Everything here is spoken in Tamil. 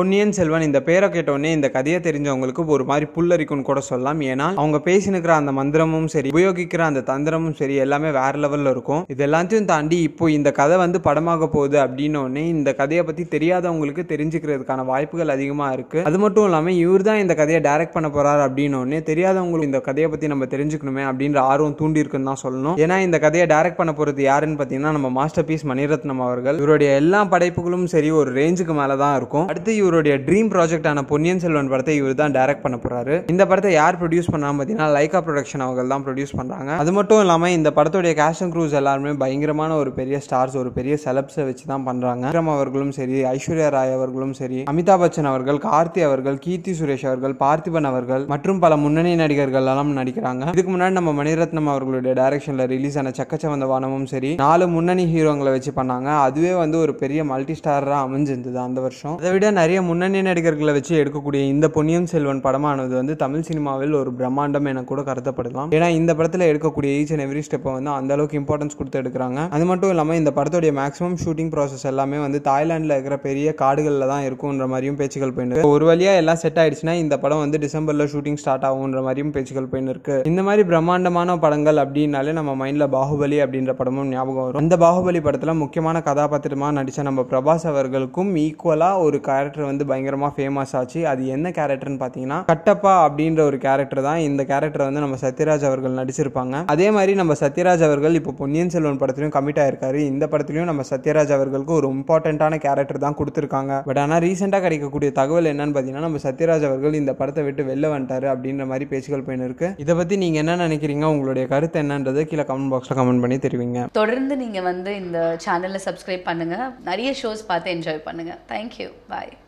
பொன்னியின் செல்வன் இந்த பேரை கேட்டோடனே இந்த கதையை தெரிஞ்சவங்களுக்கு ஒரு மாதிரி புல்லரிக்கும்னு கூட சொல்லலாம் ஏன்னா அவங்க பேசினுக்கிற அந்த மந்திரமும் சரி உபயோகிக்கிற அந்த தந்திரமும் சரி எல்லாமே வேற லெவலில் இருக்கும் இது எல்லாத்தையும் தாண்டி இப்போ இந்த கதை வந்து படமாக போகுது அப்படின்னோடனே இந்த கதையை பற்றி தெரியாதவங்களுக்கு தெரிஞ்சுக்கிறதுக்கான வாய்ப்புகள் அதிகமாக இருக்கு அது மட்டும் இல்லாமல் இவர் தான் இந்த கதையை டைரக்ட் பண்ண போறாரு அப்படின்னோடனே தெரியாதவங்களுக்கு இந்த கதையை பற்றி நம்ம தெரிஞ்சுக்கணுமே அப்படின்ற ஆர்வம் இருக்குன்னு தான் சொல்லணும் ஏன்னா இந்த கதையை டைரக்ட் பண்ண போகிறது யாருன்னு பார்த்தீங்கன்னா நம்ம மாஸ்டர் பீஸ் மணிரத்னம் அவர்கள் இவருடைய எல்லா படைப்புகளும் சரி ஒரு ரேஞ்சுக்கு மேலே தான் இருக்கும் அடுத்து இவர் இவருடைய ட்ரீம் ப்ராஜெக்டான பொன்னியின் செல்வன் படத்தை இவர் தான் டைரக்ட் பண்ண போறாரு இந்த படத்தை யார் ப்ரொடியூஸ் பண்ணாமல் பார்த்தீங்கன்னா லைக்கா ப்ரொடக்ஷன் அவங்க தான் ப்ரொடியூஸ் பண்ணுறாங்க அது மட்டும் இல்லாமல் இந்த படத்துடைய கேஷ் அண்ட் க்ரூஸ் எல்லாருமே பயங்கரமான ஒரு பெரிய ஸ்டார்ஸ் ஒரு பெரிய செலப்ஸை வச்சு தான் பண்ணுறாங்க விக்ரம் அவர்களும் சரி ஐஸ்வர்யா ராய் அவர்களும் சரி அமிதாப் பச்சன் அவர்கள் கார்த்தி அவர்கள் கீர்த்தி சுரேஷ் அவர்கள் பார்த்திபன் அவர்கள் மற்றும் பல முன்னணி நடிகர்கள் எல்லாம் நடிக்கிறாங்க இதுக்கு முன்னாடி நம்ம மணிரத்னம் அவர்களுடைய டைரக்ஷனில் ரிலீஸ் ஆன சக்கச்சவந்த வானமும் சரி நாலு முன்னணி ஹீரோங்களை வச்சு பண்ணாங்க அதுவே வந்து ஒரு பெரிய மல்டி ஸ்டாராக அமைஞ்சிருந்தது அந்த வருஷம் அதை விட நிறைய நிறைய முன்னணி நடிகர்களை வச்சு எடுக்கக்கூடிய இந்த பொன்னியின் செல்வன் படமானது வந்து தமிழ் சினிமாவில் ஒரு பிரம்மாண்டம் என கூட கருதப்படலாம் ஏன்னா இந்த படத்தில் எடுக்கக்கூடிய ஈச் அண்ட் எவ்ரி ஸ்டெப்பை வந்து அந்த அளவுக்கு இம்பார்ட்டன்ஸ் கொடுத்து எடுக்கிறாங்க அது மட்டும் இல்லாமல் இந்த படத்துடைய மேக்ஸிமம் ஷூட்டிங் ப்ராசஸ் எல்லாமே வந்து தாய்லாண்டில் இருக்கிற பெரிய காடுகளில் தான் இருக்கும்ன்ற மாதிரியும் பேச்சுகள் போயிட்டு ஒரு வழியாக எல்லாம் செட் ஆயிடுச்சுன்னா இந்த படம் வந்து டிசம்பரில் ஷூட்டிங் ஸ்டார்ட் ஆகும்ன்ற மாதிரியும் பேச்சுகள் போயின்னு இருக்கு இந்த மாதிரி பிரம்மாண்டமான படங்கள் அப்படின்னாலே நம்ம மைண்டில் பாகுபலி அப்படின்ற படமும் ஞாபகம் வரும் இந்த பாகுபலி படத்தில் முக்கியமான கதாபாத்திரமாக நடித்த நம்ம பிரபாஸ் அவர்களுக்கும் ஈக்குவலாக ஒரு கேரக்டர் கேரக்டர் வந்து பயங்கரமாக ஃபேமஸ் ஆச்சு அது என்ன கேரக்டர்னு பார்த்தீங்கன்னா கட்டப்பா அப்படின்ற ஒரு கேரக்டர் தான் இந்த கேரக்டர் வந்து நம்ம சத்யராஜ் அவர்கள் நடிச்சிருப்பாங்க அதே மாதிரி நம்ம சத்யராஜ் அவர்கள் இப்போ பொன்னியின் செல்வன் படத்துலையும் கமிட் ஆயிருக்காரு இந்த படத்துலையும் நம்ம சத்யராஜ் அவர்களுக்கு ஒரு இம்பார்ட்டண்ட்டான கேரக்டர் தான் கொடுத்துருக்காங்க பட் ஆனால் ரீசெண்டாக கிடைக்கக்கூடிய தகவல் என்னன்னு பார்த்தீங்கன்னா நம்ம சத்யராஜ் அவர்கள் இந்த படத்தை விட்டு வெளில வந்துட்டாரு அப்படின்ற மாதிரி பேச்சுகள் போயின்னு இருக்கு இதை பற்றி நீங்கள் என்ன நினைக்கிறீங்க உங்களுடைய கருத்து என்னன்றது கீழே கமெண்ட் பாக்ஸில் கமெண்ட் பண்ணி தெரிவிங்க தொடர்ந்து நீங்கள் வந்து இந்த சேனலை சப்ஸ்கிரைப் பண்ணுங்கள் நிறைய ஷோஸ் பார்த்து என்ஜாய் பண்ணுங்கள் தேங்க்யூ பாய்